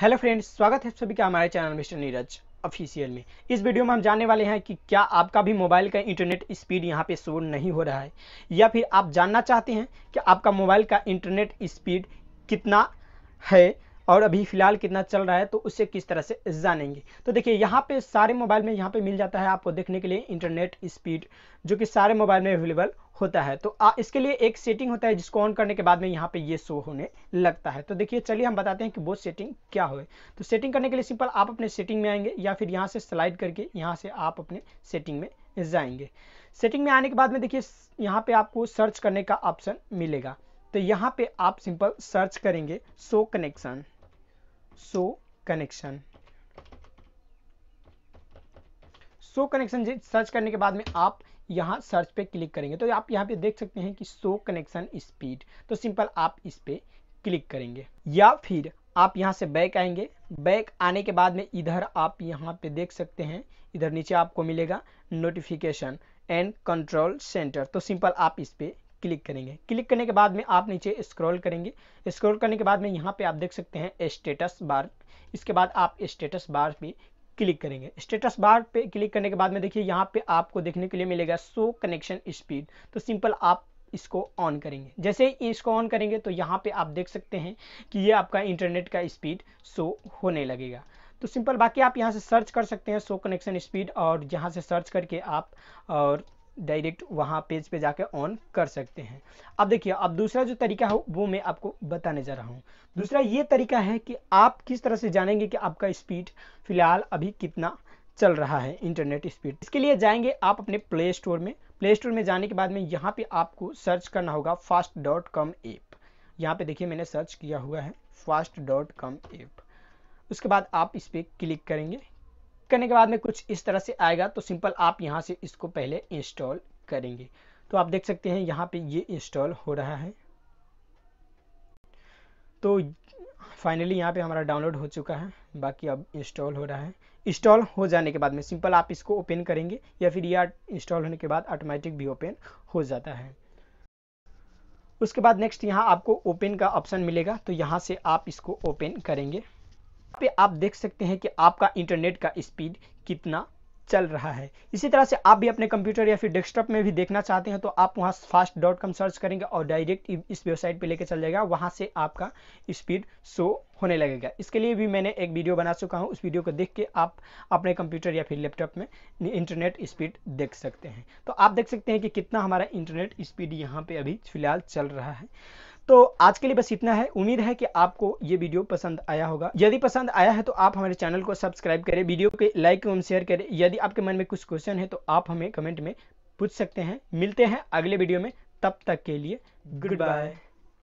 hello friends स्वागत है सभी का हमारे चैनल मिस्टर नीरज ऑफिशियल में इस वीडियो में हम जानने वाले हैं कि क्या आपका भी मोबाइल का इंटरनेट स्पीड यहाँ पे शो नहीं हो रहा है या फिर आप जानना चाहते हैं कि आपका मोबाइल का इंटरनेट स्पीड कितना है और अभी फिलहाल कितना चल रहा है तो उससे किस तरह से जानेंगे तो देखिए यहाँ पे सारे मोबाइल में यहाँ पे मिल जाता है आपको देखने के लिए इंटरनेट स्पीड जो कि सारे मोबाइल में अवेलेबल होता है तो आ, इसके लिए एक सेटिंग होता है जिसको ऑन करने के बाद में यहाँ पे ये शो होने लगता है तो देखिए चलिए हम बताते हैं कि वो सेटिंग क्या हो तो सेटिंग करने के लिए सिंपल आप अपने सेटिंग में आएंगे या फिर यहाँ से स्लाइड करके यहाँ से आप अपने सेटिंग में जाएंगे सेटिंग में आने के बाद में देखिए यहाँ पे आपको सर्च करने का ऑप्शन मिलेगा तो यहाँ पे आप सिंपल सर्च करेंगे show connection so connection so connection search करने के बाद में आप यहाँ सर्च पे क्लिक करेंगे तो आप यहाँ पे देख सकते हैं कि सो कनेक्शन स्पीड तो सिंपल आप इस पे क्लिक करेंगे या फिर आप यहां से बैक आएंगे बैक आने के बाद में इधर आप यहां पे देख सकते हैं इधर नीचे आपको मिलेगा नोटिफिकेशन एंड कंट्रोल सेंटर तो सिंपल आप इस पे क्लिक करेंगे क्लिक करने के बाद में आप नीचे स्क्रॉल करेंगे स्क्रॉल करने के बाद में यहाँ पे आप देख सकते हैं स्टेटस बार इसके बाद आप स्टेटस बार पे क्लिक करेंगे स्टेटस बार पे क्लिक करने के बाद में देखिए यहाँ पे आपको देखने के लिए मिलेगा सो कनेक्शन स्पीड तो सिंपल आप इसको ऑन करेंगे जैसे ही इसको ऑन करेंगे तो यहाँ पे आप देख सकते हैं कि ये आपका इंटरनेट का स्पीड शो होने लगेगा तो सिंपल बाकी आप यहाँ से सर्च कर सकते हैं सो कनेक्शन स्पीड और यहाँ से सर्च करके आप और डायरेक्ट वहाँ पेज पे जाकर ऑन कर सकते हैं अब देखिए अब दूसरा जो तरीका हो वो मैं आपको बताने जा रहा हूँ दूसरा ये तरीका है कि आप किस तरह से जानेंगे कि आपका स्पीड फिलहाल अभी कितना चल रहा है इंटरनेट स्पीड इसके लिए जाएंगे आप अपने प्ले स्टोर में प्ले स्टोर में जाने के बाद में यहाँ पे आपको सर्च करना होगा फास्ट डॉट कॉम ऐप यहाँ पे देखिए मैंने सर्च किया हुआ है फास्ट डॉट कॉम ऐप उसके बाद आप इस पर क्लिक करेंगे करने के बाद में कुछ इस तरह से आएगा तो सिंपल आप यहाँ से इसको पहले इंस्टॉल करेंगे तो आप देख सकते हैं यहाँ पे ये इंस्टॉल हो रहा है तो फाइनली यहाँ पे हमारा डाउनलोड हो चुका है बाकी अब इंस्टॉल हो रहा है इंस्टॉल हो जाने के बाद में सिंपल आप इसको ओपन करेंगे या फिर यह इंस्टॉल होने के बाद ऑटोमेटिक भी ओपन हो जाता है उसके बाद नेक्स्ट यहाँ आपको ओपन का ऑप्शन मिलेगा तो यहाँ से आप इसको ओपन करेंगे पे आप देख सकते हैं कि आपका इंटरनेट का स्पीड कितना चल रहा है इसी तरह से आप भी अपने कंप्यूटर या फिर डेस्कटॉप में भी देखना चाहते हैं तो आप वहाँ फास्ट डॉट कॉम सर्च करेंगे और डायरेक्ट इस वेबसाइट पे लेके चल जाएगा वहाँ से आपका स्पीड शो होने लगेगा इसके लिए भी मैंने एक वीडियो बना चुका हूँ उस वीडियो को देख के आप अपने कंप्यूटर या फिर लैपटॉप में इंटरनेट स्पीड देख सकते हैं तो आप देख सकते हैं कि कितना हमारा इंटरनेट स्पीड यहाँ पर अभी फिलहाल चल रहा है तो आज के लिए बस इतना है उम्मीद है कि आपको ये वीडियो पसंद आया होगा यदि पसंद आया है तो आप हमारे चैनल को सब्सक्राइब करें वीडियो को लाइक एवं शेयर करें यदि आपके मन में कुछ क्वेश्चन है तो आप हमें कमेंट में पूछ सकते हैं मिलते हैं अगले वीडियो में तब तक के लिए गुड बाय